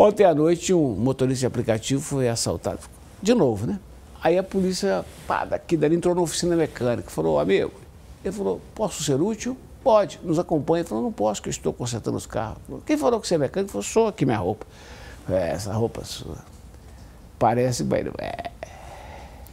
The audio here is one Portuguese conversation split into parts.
Ontem à noite, um motorista de aplicativo foi assaltado. De novo, né? Aí a polícia, pá, daqui dali entrou na oficina mecânica. Falou, amigo, ele falou, posso ser útil? Pode, nos acompanha. Ele falou, não posso, que eu estou consertando os carros. Falou, Quem falou que você é mecânico? Falou, sou aqui minha roupa. É, essa roupa sua. Parece banheiro. Né? É.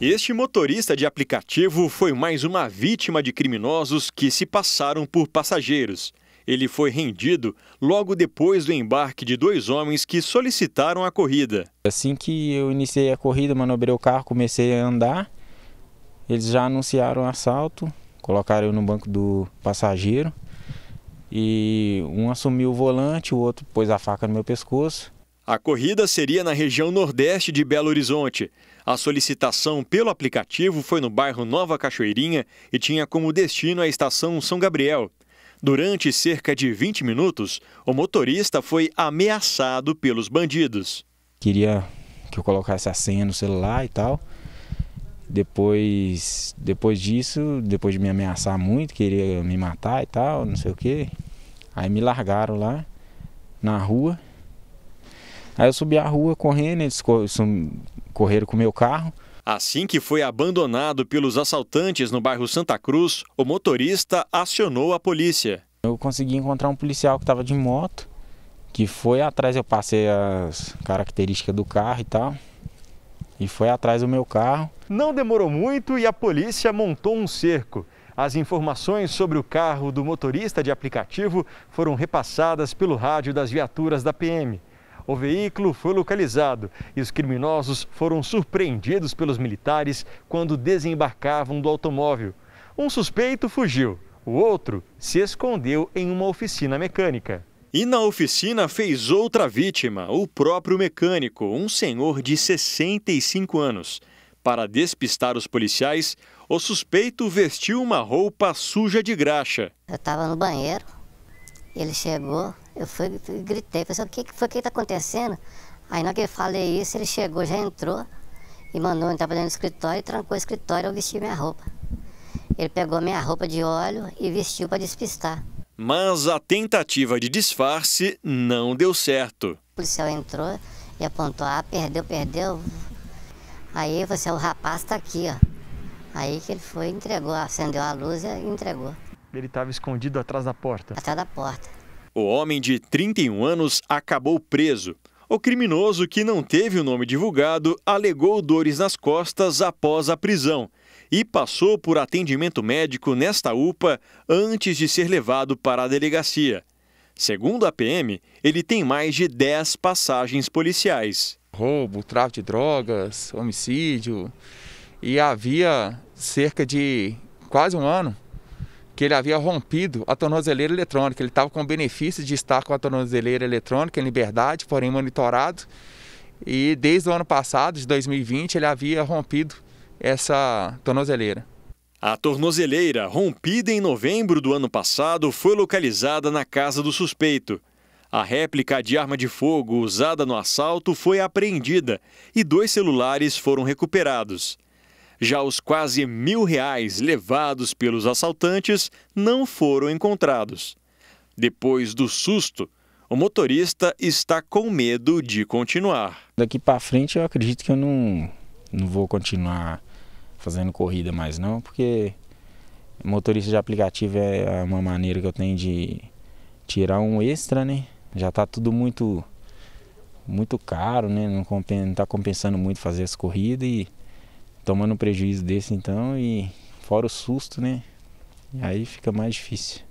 Este motorista de aplicativo foi mais uma vítima de criminosos que se passaram por passageiros. Ele foi rendido logo depois do embarque de dois homens que solicitaram a corrida. Assim que eu iniciei a corrida, manobrei o carro, comecei a andar. Eles já anunciaram o assalto, colocaram eu no banco do passageiro. E um assumiu o volante, o outro pôs a faca no meu pescoço. A corrida seria na região nordeste de Belo Horizonte. A solicitação pelo aplicativo foi no bairro Nova Cachoeirinha e tinha como destino a estação São Gabriel. Durante cerca de 20 minutos, o motorista foi ameaçado pelos bandidos. Queria que eu colocasse a senha no celular e tal. Depois, depois disso, depois de me ameaçar muito, queria me matar e tal, não sei o quê. Aí me largaram lá na rua. Aí eu subi a rua correndo, eles correram com o meu carro. Assim que foi abandonado pelos assaltantes no bairro Santa Cruz, o motorista acionou a polícia. Eu consegui encontrar um policial que estava de moto, que foi atrás, eu passei as características do carro e tal, e foi atrás do meu carro. Não demorou muito e a polícia montou um cerco. As informações sobre o carro do motorista de aplicativo foram repassadas pelo rádio das viaturas da PM. O veículo foi localizado e os criminosos foram surpreendidos pelos militares quando desembarcavam do automóvel. Um suspeito fugiu, o outro se escondeu em uma oficina mecânica. E na oficina fez outra vítima, o próprio mecânico, um senhor de 65 anos. Para despistar os policiais, o suspeito vestiu uma roupa suja de graxa. Eu estava no banheiro, ele chegou, eu fui gritei, pensei, assim, o que, que foi que está acontecendo? Aí na hora que eu falei isso, ele chegou, já entrou e mandou entrar para dentro do escritório e trancou o escritório, eu vesti minha roupa. Ele pegou minha roupa de óleo e vestiu para despistar. Mas a tentativa de disfarce não deu certo. O policial entrou e apontou, ah, perdeu, perdeu. Aí você, assim, o rapaz está aqui, ó. Aí que ele foi, entregou, acendeu a luz e entregou. Ele estava escondido atrás da porta. Atrás da porta. O homem de 31 anos acabou preso. O criminoso, que não teve o nome divulgado, alegou dores nas costas após a prisão e passou por atendimento médico nesta UPA antes de ser levado para a delegacia. Segundo a PM, ele tem mais de 10 passagens policiais. Roubo, tráfico de drogas, homicídio. E havia cerca de quase um ano que ele havia rompido a tornozeleira eletrônica. Ele estava com o benefício de estar com a tornozeleira eletrônica em liberdade, porém monitorado. E desde o ano passado, de 2020, ele havia rompido essa tornozeleira. A tornozeleira, rompida em novembro do ano passado, foi localizada na casa do suspeito. A réplica de arma de fogo usada no assalto foi apreendida e dois celulares foram recuperados. Já os quase mil reais levados pelos assaltantes não foram encontrados. Depois do susto, o motorista está com medo de continuar. Daqui para frente eu acredito que eu não, não vou continuar fazendo corrida mais não, porque motorista de aplicativo é uma maneira que eu tenho de tirar um extra, né? Já está tudo muito muito caro, né? Não está compensando muito fazer as corridas e tomando um prejuízo desse então e fora o susto, né? Aí fica mais difícil.